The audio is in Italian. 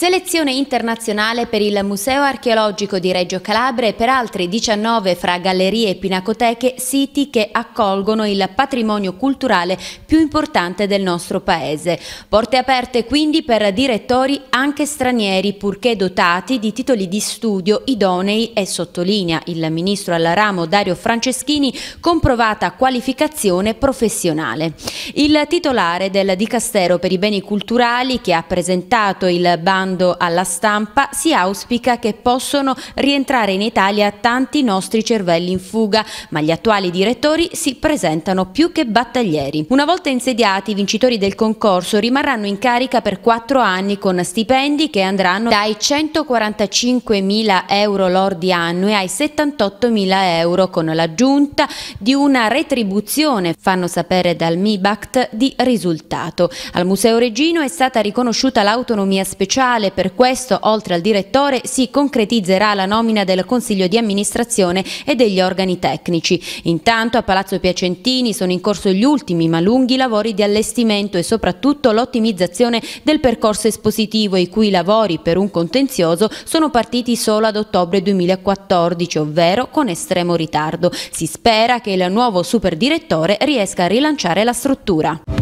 Selezione internazionale per il Museo archeologico di Reggio Calabria e per altri 19 fra gallerie e pinacoteche siti che accolgono il patrimonio culturale più importante del nostro paese. Porte aperte quindi per direttori anche stranieri purché dotati di titoli di studio idonei e sottolinea il ministro al ramo Dario Franceschini comprovata qualificazione professionale. Il titolare del Dicastero per i beni culturali che ha presentato il bando Parlando alla stampa, si auspica che possano rientrare in Italia tanti nostri cervelli in fuga, ma gli attuali direttori si presentano più che battaglieri. Una volta insediati, i vincitori del concorso rimarranno in carica per quattro anni con stipendi che andranno dai 145.000 euro lordi annui ai 78.000 euro con l'aggiunta di una retribuzione, fanno sapere dal MIBACT, di risultato. Al Museo Regino è stata riconosciuta l'autonomia speciale municipale. Per questo, oltre al direttore, si concretizzerà la nomina del Consiglio di amministrazione e degli organi tecnici. Intanto a Palazzo Piacentini sono in corso gli ultimi ma lunghi lavori di allestimento e soprattutto l'ottimizzazione del percorso espositivo i cui lavori per un contenzioso sono partiti solo ad ottobre 2014, ovvero con estremo ritardo. Si spera che il nuovo super direttore riesca a rilanciare la struttura.